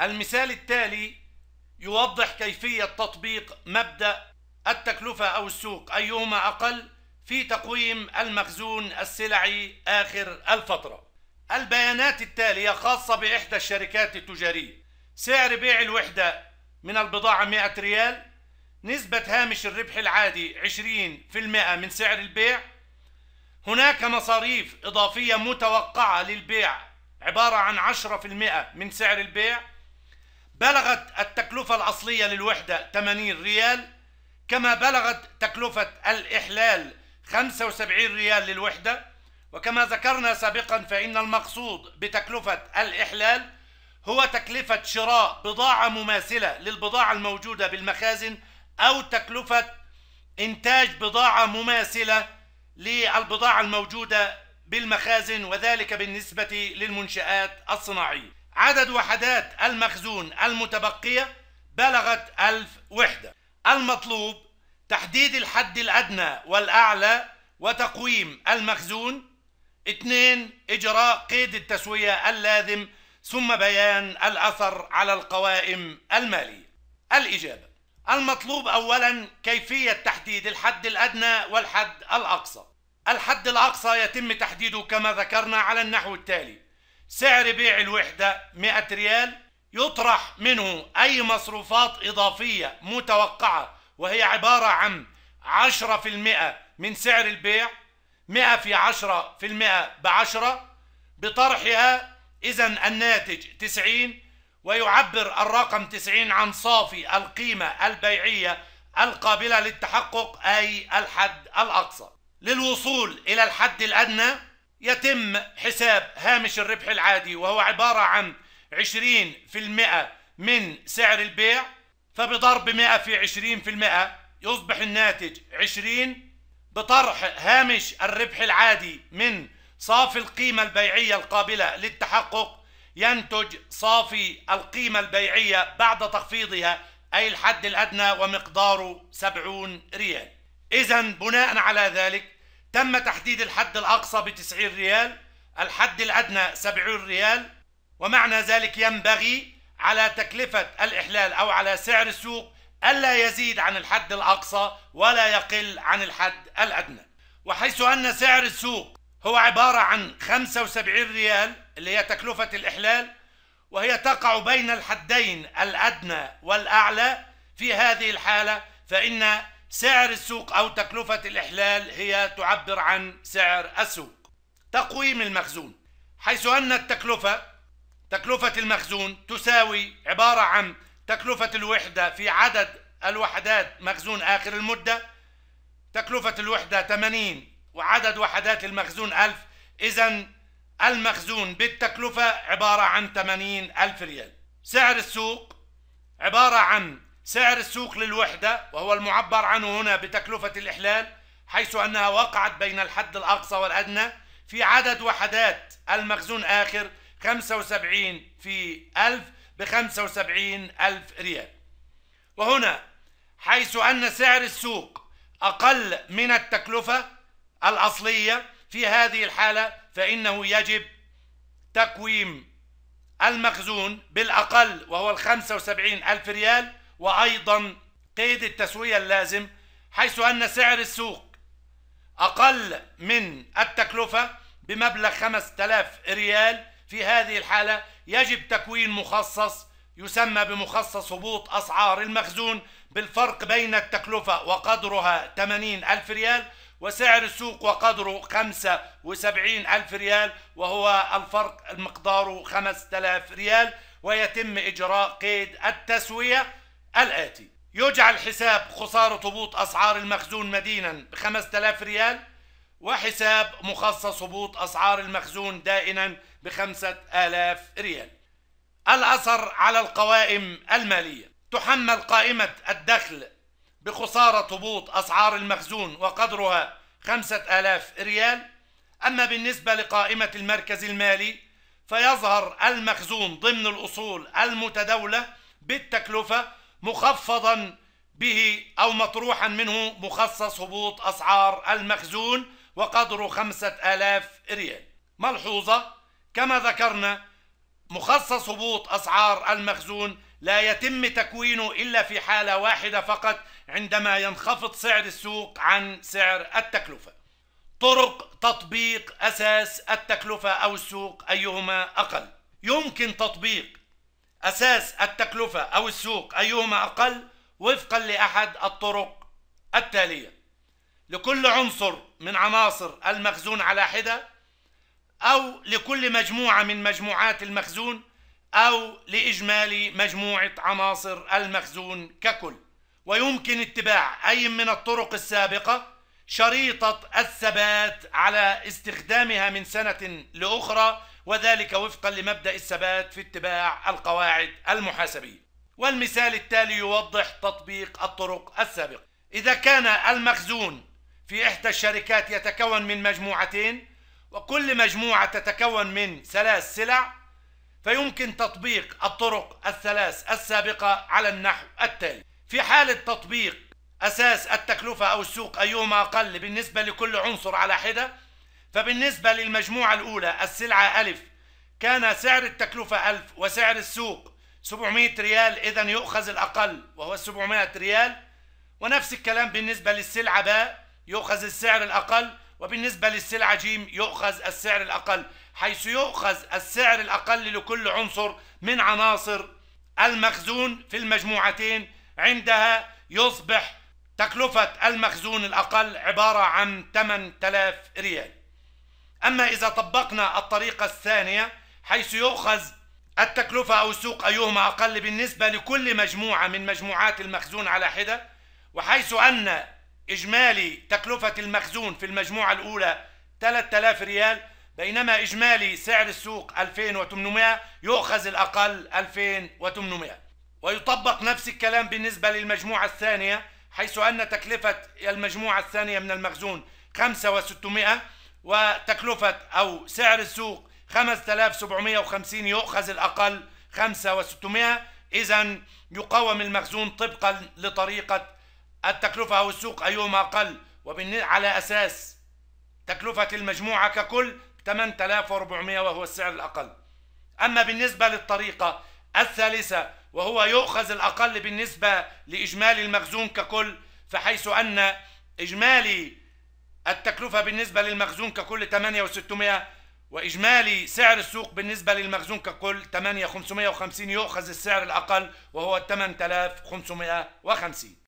المثال التالي يوضح كيفية تطبيق مبدأ التكلفة أو السوق أيهما أقل في تقويم المخزون السلعي آخر الفترة البيانات التالية خاصة بإحدى الشركات التجارية سعر بيع الوحدة من البضاعة 100 ريال نسبة هامش الربح العادي 20% من سعر البيع هناك مصاريف إضافية متوقعة للبيع عبارة عن 10% من سعر البيع بلغت التكلفة الأصلية للوحدة 80 ريال كما بلغت تكلفة الإحلال 75 ريال للوحدة وكما ذكرنا سابقا فإن المقصود بتكلفة الإحلال هو تكلفة شراء بضاعة مماثلة للبضاعة الموجودة بالمخازن أو تكلفة إنتاج بضاعة مماثلة للبضاعة الموجودة بالمخازن وذلك بالنسبة للمنشآت الصناعية عدد وحدات المخزون المتبقية بلغت ألف وحدة المطلوب تحديد الحد الأدنى والأعلى وتقويم المخزون اثنين إجراء قيد التسوية اللازم ثم بيان الأثر على القوائم المالية الإجابة المطلوب أولا كيفية تحديد الحد الأدنى والحد الأقصى الحد الأقصى يتم تحديده كما ذكرنا على النحو التالي سعر بيع الوحدة 100 ريال يطرح منه أي مصروفات إضافية متوقعة وهي عبارة عن 10% من سعر البيع 100 في 10% ب 10 بطرحها إذا الناتج 90 ويعبر الرقم 90 عن صافي القيمة البيعية القابلة للتحقق أي الحد الأقصى للوصول إلى الحد الأدنى يتم حساب هامش الربح العادي وهو عبارة عن 20% من سعر البيع فبضرب 100 في 20% يصبح الناتج 20 بطرح هامش الربح العادي من صافي القيمة البيعية القابلة للتحقق ينتج صافي القيمة البيعية بعد تخفيضها أي الحد الأدنى ومقداره 70 ريال إذا بناء على ذلك تم تحديد الحد الأقصى بتسعين ريال الحد الأدنى سبعون ريال ومعنى ذلك ينبغي على تكلفة الإحلال أو على سعر السوق ألا يزيد عن الحد الأقصى ولا يقل عن الحد الأدنى وحيث أن سعر السوق هو عبارة عن 75 ريال اللي هي تكلفة الإحلال وهي تقع بين الحدين الأدنى والأعلى في هذه الحالة فإن سعر السوق أو تكلفة الإحلال هي تعبر عن سعر السوق تقويم المخزون حيث أن التكلفة تكلفة المخزون تساوي عبارة عن تكلفة الوحدة في عدد الوحدات مخزون آخر المدة تكلفة الوحدة 80 وعدد وحدات المخزون 1000 إذا المخزون بالتكلفة عبارة عن 80 ألف ريال سعر السوق عبارة عن سعر السوق للوحدة وهو المعبر عنه هنا بتكلفة الإحلال حيث أنها وقعت بين الحد الأقصى والأدنى في عدد وحدات المخزون آخر 75 في 1000 ب 75 ألف ريال وهنا حيث أن سعر السوق أقل من التكلفة الأصلية في هذه الحالة فإنه يجب تقويم المخزون بالأقل وهو الخمسة وسبعين ألف ريال وأيضا قيد التسوية اللازم حيث أن سعر السوق أقل من التكلفة بمبلغ 5000 ريال في هذه الحالة يجب تكوين مخصص يسمى بمخصص هبوط أسعار المخزون بالفرق بين التكلفة وقدرها 80 ألف ريال وسعر السوق وقدره 75 ألف ريال وهو الفرق مقداره 5000 ريال ويتم إجراء قيد التسوية الآتي يجعل حساب خسارة هبوط أسعار المخزون مدينا ب 5000 ريال وحساب مخصص هبوط أسعار المخزون دائنا ب 5000 ريال الأثر على القوائم المالية تحمل قائمة الدخل بخسارة هبوط أسعار المخزون وقدرها 5000 ريال أما بالنسبة لقائمة المركز المالي فيظهر المخزون ضمن الأصول المتداولة بالتكلفة مخفضا به أو مطروحا منه مخصص هبوط أسعار المخزون وقدره خمسة آلاف ريال ملحوظة كما ذكرنا مخصص هبوط أسعار المخزون لا يتم تكوينه إلا في حالة واحدة فقط عندما ينخفض سعر السوق عن سعر التكلفة طرق تطبيق أساس التكلفة أو السوق أيهما أقل يمكن تطبيق أساس التكلفة أو السوق أيهما أقل وفقا لأحد الطرق التالية لكل عنصر من عناصر المخزون على حدة أو لكل مجموعة من مجموعات المخزون أو لإجمالي مجموعة عناصر المخزون ككل ويمكن اتباع أي من الطرق السابقة شريطة الثبات على استخدامها من سنة لأخرى وذلك وفقا لمبدأ الثبات في اتباع القواعد المحاسبية والمثال التالي يوضح تطبيق الطرق السابقة إذا كان المخزون في إحدى الشركات يتكون من مجموعتين وكل مجموعة تتكون من ثلاث سلع فيمكن تطبيق الطرق الثلاث السابقة على النحو التالي في حالة تطبيق أساس التكلفة أو السوق أيهما أقل بالنسبة لكل عنصر على حدة فبالنسبة للمجموعة الأولى السلعة ألف كان سعر التكلفة ألف وسعر السوق 700 ريال إذا يؤخذ الأقل وهو 700 ريال ونفس الكلام بالنسبة للسلعة باء يؤخذ السعر الأقل وبالنسبة للسلعة جيم يؤخذ السعر الأقل حيث يؤخذ السعر الأقل لكل عنصر من عناصر المخزون في المجموعتين عندها يصبح تكلفة المخزون الأقل عبارة عن 8000 ريال أما إذا طبقنا الطريقة الثانية حيث يؤخذ التكلفة أو السوق أيهما أقل بالنسبة لكل مجموعة من مجموعات المخزون على حدة وحيث أن إجمالي تكلفة المخزون في المجموعة الأولى 3000 ريال بينما إجمالي سعر السوق 2800 يؤخذ الأقل 2800 ويطبق نفس الكلام بالنسبة للمجموعة الثانية حيث أن تكلفة المجموعة الثانية من المخزون 5600 وتكلفة أو سعر السوق 5750 يؤخذ الأقل 5600 إذا يقوم المخزون طبقا لطريقة التكلفة أو السوق أيهما أقل وعلى أساس تكلفة المجموعة ككل 8400 وهو السعر الأقل أما بالنسبة للطريقة الثالثة وهو يؤخذ الأقل بالنسبة لإجمالي المخزون ككل فحيث أن إجمالي التكلفة بالنسبة للمخزون ككل 8600 وإجمالي سعر السوق بالنسبة للمخزون ككل 8550 يؤخذ السعر الأقل وهو 8550